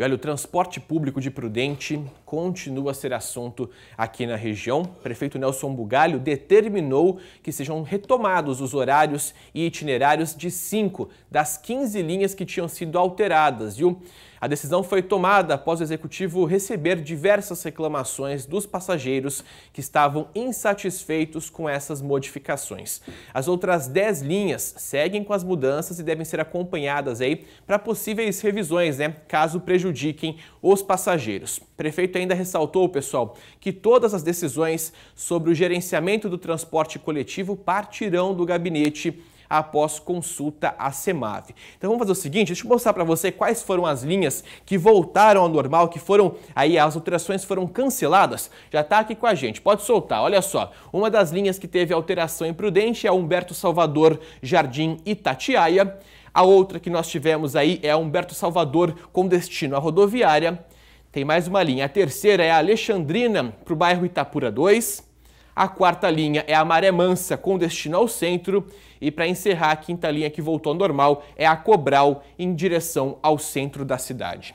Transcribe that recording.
E olha, o transporte público de Prudente continua a ser assunto aqui na região. O prefeito Nelson Bugalho determinou que sejam retomados os horários e itinerários de cinco das 15 linhas que tinham sido alteradas, viu? A decisão foi tomada após o executivo receber diversas reclamações dos passageiros que estavam insatisfeitos com essas modificações. As outras 10 linhas seguem com as mudanças e devem ser acompanhadas aí para possíveis revisões, né, caso prejudiquem os passageiros. O prefeito ainda ressaltou, pessoal, que todas as decisões sobre o gerenciamento do transporte coletivo partirão do gabinete após consulta à Semave. Então vamos fazer o seguinte, deixa eu mostrar para você quais foram as linhas que voltaram ao normal, que foram aí as alterações foram canceladas. Já está aqui com a gente. Pode soltar. Olha só, uma das linhas que teve alteração imprudente é a Humberto Salvador Jardim Itatiaia. A outra que nós tivemos aí é a Humberto Salvador com destino à rodoviária. Tem mais uma linha. A terceira é a Alexandrina para o bairro Itapura 2. A quarta linha é a maré mansa com destino ao centro. E para encerrar, a quinta linha que voltou ao normal é a Cobral em direção ao centro da cidade.